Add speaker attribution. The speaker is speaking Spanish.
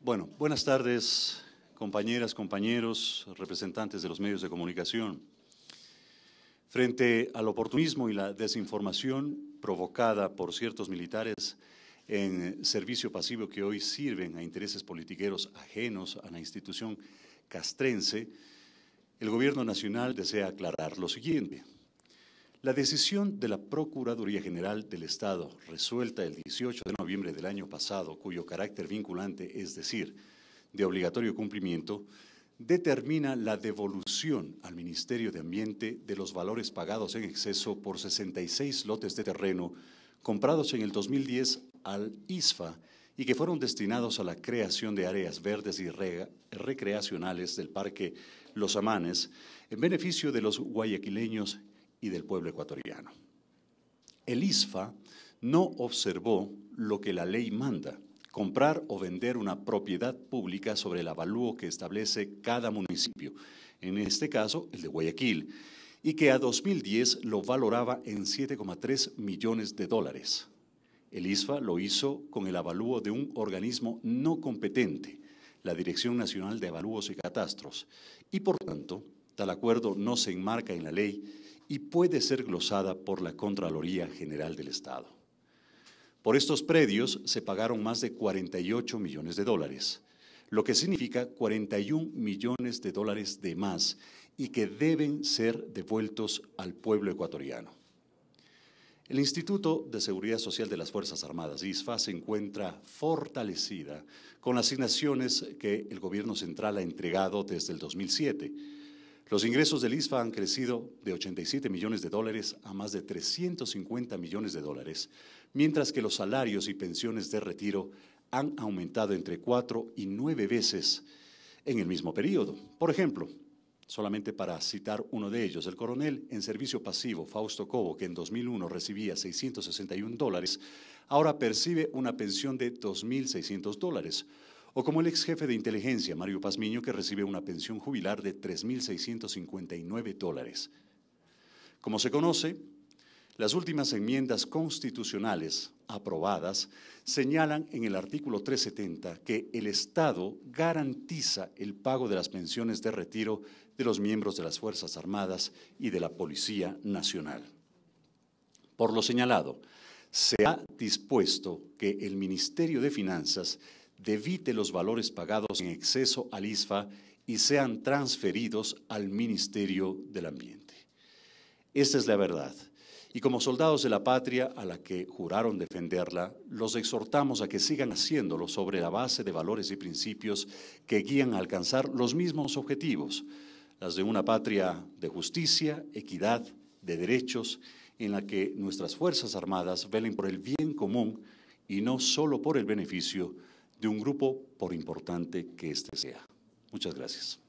Speaker 1: Bueno, buenas tardes, compañeras, compañeros, representantes de los medios de comunicación. Frente al oportunismo y la desinformación provocada por ciertos militares en servicio pasivo que hoy sirven a intereses politiqueros ajenos a la institución castrense, el Gobierno Nacional desea aclarar lo siguiente. La decisión de la Procuraduría General del Estado, resuelta el 18 de noviembre del año pasado, cuyo carácter vinculante, es decir, de obligatorio cumplimiento, determina la devolución al Ministerio de Ambiente de los valores pagados en exceso por 66 lotes de terreno comprados en el 2010 al ISFA y que fueron destinados a la creación de áreas verdes y recreacionales del Parque Los Amanes en beneficio de los guayaquileños y del pueblo ecuatoriano. El ISFA no observó lo que la ley manda, comprar o vender una propiedad pública sobre el avalúo que establece cada municipio, en este caso el de Guayaquil, y que a 2010 lo valoraba en 7,3 millones de dólares. El ISFA lo hizo con el avalúo de un organismo no competente, la Dirección Nacional de Avalúos y Catastros, y por tanto, tal acuerdo no se enmarca en la ley y puede ser glosada por la Contraloría General del Estado. Por estos predios se pagaron más de 48 millones de dólares, lo que significa 41 millones de dólares de más y que deben ser devueltos al pueblo ecuatoriano. El Instituto de Seguridad Social de las Fuerzas Armadas, ISFA, se encuentra fortalecida con las asignaciones que el gobierno central ha entregado desde el 2007 los ingresos del ISFA han crecido de 87 millones de dólares a más de 350 millones de dólares, mientras que los salarios y pensiones de retiro han aumentado entre 4 y nueve veces en el mismo periodo. Por ejemplo, solamente para citar uno de ellos, el coronel en servicio pasivo Fausto Cobo, que en 2001 recibía 661 dólares, ahora percibe una pensión de 2.600 dólares o como el ex jefe de inteligencia, Mario Pazmiño, que recibe una pensión jubilar de 3.659 dólares. Como se conoce, las últimas enmiendas constitucionales aprobadas señalan en el artículo 370 que el Estado garantiza el pago de las pensiones de retiro de los miembros de las Fuerzas Armadas y de la Policía Nacional. Por lo señalado, se ha dispuesto que el Ministerio de Finanzas devite los valores pagados en exceso al ISFA y sean transferidos al Ministerio del Ambiente. Esta es la verdad. Y como soldados de la patria a la que juraron defenderla, los exhortamos a que sigan haciéndolo sobre la base de valores y principios que guían a alcanzar los mismos objetivos, las de una patria de justicia, equidad, de derechos, en la que nuestras Fuerzas Armadas velen por el bien común y no solo por el beneficio de un grupo, por importante que éste sea. Muchas gracias.